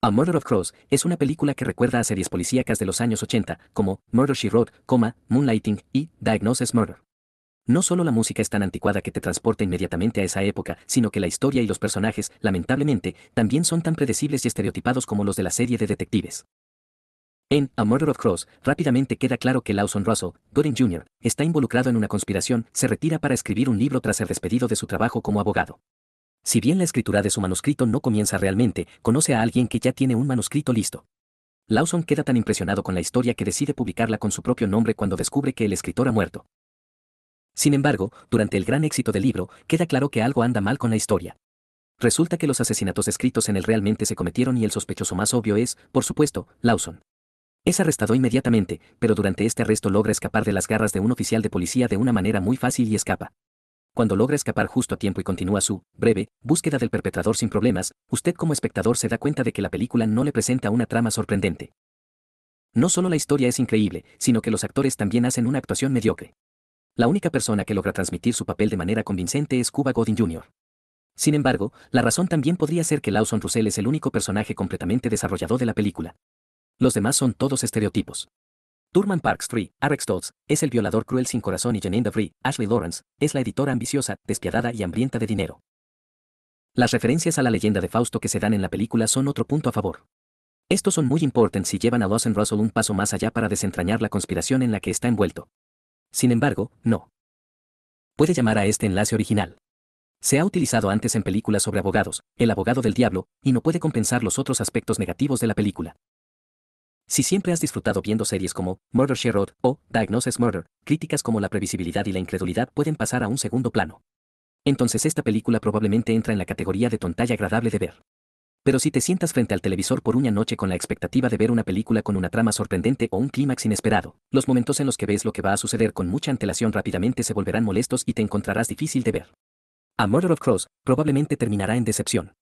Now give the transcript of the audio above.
a Murder of Crows es una película que recuerda a series policíacas de los años 80, como Murder She Wrote, Moonlighting y Diagnosis Murder. No solo la música es tan anticuada que te transporta inmediatamente a esa época, sino que la historia y los personajes, lamentablemente, también son tan predecibles y estereotipados como los de la serie de detectives. En A Murder of Cross, rápidamente queda claro que Lawson Russell, Gooding Jr., está involucrado en una conspiración, se retira para escribir un libro tras ser despedido de su trabajo como abogado. Si bien la escritura de su manuscrito no comienza realmente, conoce a alguien que ya tiene un manuscrito listo. Lawson queda tan impresionado con la historia que decide publicarla con su propio nombre cuando descubre que el escritor ha muerto. Sin embargo, durante el gran éxito del libro, queda claro que algo anda mal con la historia. Resulta que los asesinatos escritos en él realmente se cometieron y el sospechoso más obvio es, por supuesto, Lawson. Es arrestado inmediatamente, pero durante este arresto logra escapar de las garras de un oficial de policía de una manera muy fácil y escapa cuando logra escapar justo a tiempo y continúa su, breve, búsqueda del perpetrador sin problemas, usted como espectador se da cuenta de que la película no le presenta una trama sorprendente. No solo la historia es increíble, sino que los actores también hacen una actuación mediocre. La única persona que logra transmitir su papel de manera convincente es Cuba Godin Jr. Sin embargo, la razón también podría ser que Lawson Russell es el único personaje completamente desarrollado de la película. Los demás son todos estereotipos. Turman Parks 3, Arex Stoltz, es el violador cruel sin corazón y Janine Free, Ashley Lawrence, es la editora ambiciosa, despiadada y hambrienta de dinero. Las referencias a la leyenda de Fausto que se dan en la película son otro punto a favor. Estos son muy importantes si llevan a Lawson Russell un paso más allá para desentrañar la conspiración en la que está envuelto. Sin embargo, no. Puede llamar a este enlace original. Se ha utilizado antes en películas sobre abogados, el abogado del diablo, y no puede compensar los otros aspectos negativos de la película. Si siempre has disfrutado viendo series como Murder She Wrote o Diagnosis Murder, críticas como la previsibilidad y la incredulidad pueden pasar a un segundo plano. Entonces esta película probablemente entra en la categoría de tontalla agradable de ver. Pero si te sientas frente al televisor por una noche con la expectativa de ver una película con una trama sorprendente o un clímax inesperado, los momentos en los que ves lo que va a suceder con mucha antelación rápidamente se volverán molestos y te encontrarás difícil de ver. A Murder of Cross probablemente terminará en decepción.